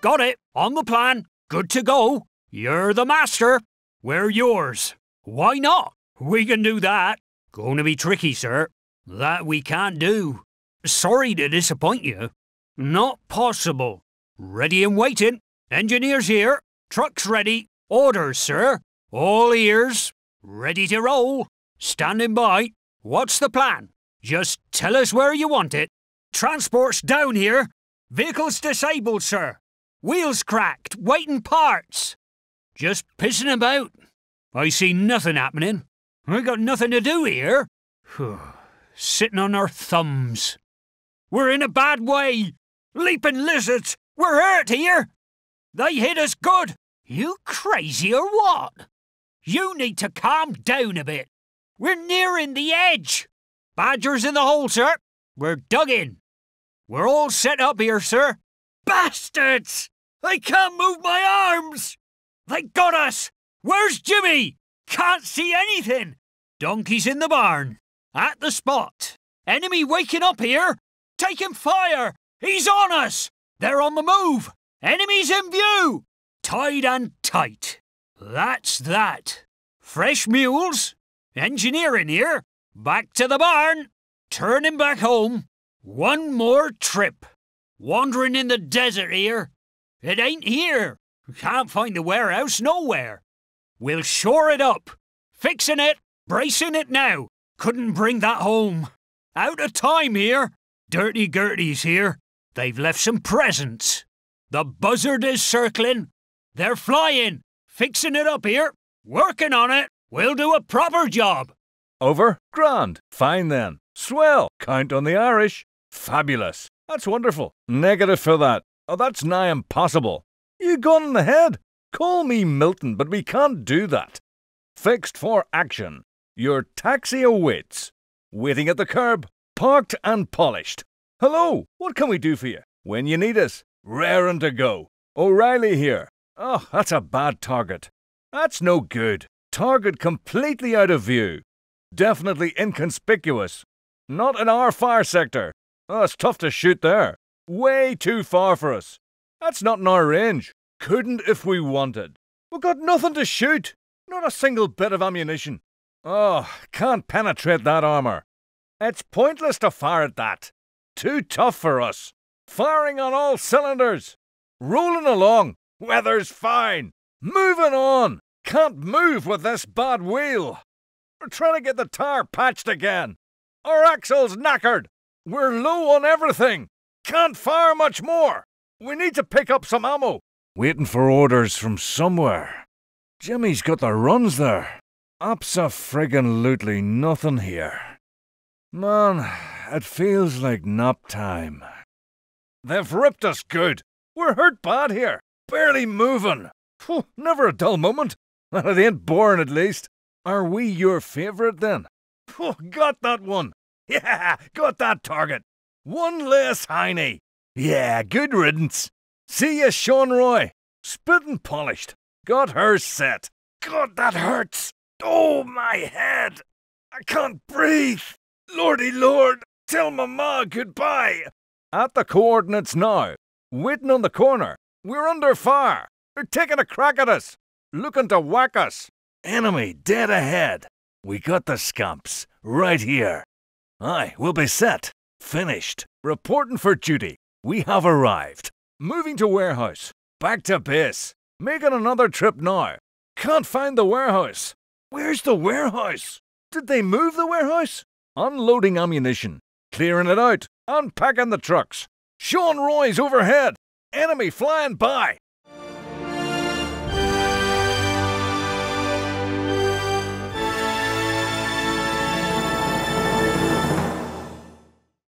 Got it. On the plan. Good to go. You're the master. We're yours. Why not? We can do that. Going to be tricky, sir. That we can't do. Sorry to disappoint you. Not possible. Ready and waiting. Engineers here. Trucks ready. Orders, sir. All ears. Ready to roll. Standing by. What's the plan? Just tell us where you want it. Transport's down here. Vehicles disabled, sir. Wheels cracked, waiting parts. Just pissing about. I see nothing happening. I got nothing to do here. Sitting on our thumbs. We're in a bad way. Leaping lizards, we're hurt here. They hit us good. You crazy or what? You need to calm down a bit. We're nearing the edge. Badger's in the hole, sir. We're dug in. We're all set up here, sir bastards! They can't move my arms! They got us! Where's Jimmy? Can't see anything! Donkey's in the barn. At the spot. Enemy waking up here! Taking fire! He's on us! They're on the move! Enemies in view! Tied and tight. That's that. Fresh mules. Engineer in here. Back to the barn. Turning back home. One more trip. Wandering in the desert here. It ain't here. Can't find the warehouse nowhere. We'll shore it up. Fixing it, bracing it now. Couldn't bring that home. Out of time here. Dirty Gertie's here. They've left some presents. The buzzard is circling. They're flying. Fixing it up here. Working on it. We'll do a proper job. Over? Grand. Fine then. Swell. Count on the Irish. Fabulous. That's wonderful. Negative for that. Oh, that's nigh impossible. You gone in the head. Call me Milton, but we can't do that. Fixed for action. Your taxi awaits. Waiting at the curb. Parked and polished. Hello, what can we do for you? When you need us, raring to go. O'Reilly here. Oh, that's a bad target. That's no good. Target completely out of view. Definitely inconspicuous. Not in our fire sector. Oh, it's tough to shoot there. Way too far for us. That's not in our range. Couldn't if we wanted. We've got nothing to shoot. Not a single bit of ammunition. Oh, can't penetrate that armour. It's pointless to fire at that. Too tough for us. Firing on all cylinders. Rolling along. Weather's fine. Moving on. Can't move with this bad wheel. We're trying to get the tire patched again. Our axle's knackered. We're low on everything. Can't fire much more. We need to pick up some ammo. Waiting for orders from somewhere. Jimmy's got the runs there. abso friggin lootly nothing here. Man, it feels like nap time. They've ripped us good. We're hurt bad here. Barely moving. Phew, never a dull moment. They it ain't boring at least. Are we your favourite then? got that one. Yeah, got that target. One less Heine. Yeah, good riddance. See ya, Sean Roy. Spit and polished. Got her set. God, that hurts. Oh, my head. I can't breathe. Lordy Lord, tell Mama goodbye. At the coordinates now. Waiting on the corner. We're under fire. They're taking a crack at us. Looking to whack us. Enemy dead ahead. We got the scamps. Right here. Aye, we'll be set. Finished. Reporting for duty. We have arrived. Moving to warehouse. Back to base. Making another trip now. Can't find the warehouse. Where's the warehouse? Did they move the warehouse? Unloading ammunition. Clearing it out. Unpacking the trucks. Sean Roy's overhead. Enemy flying by.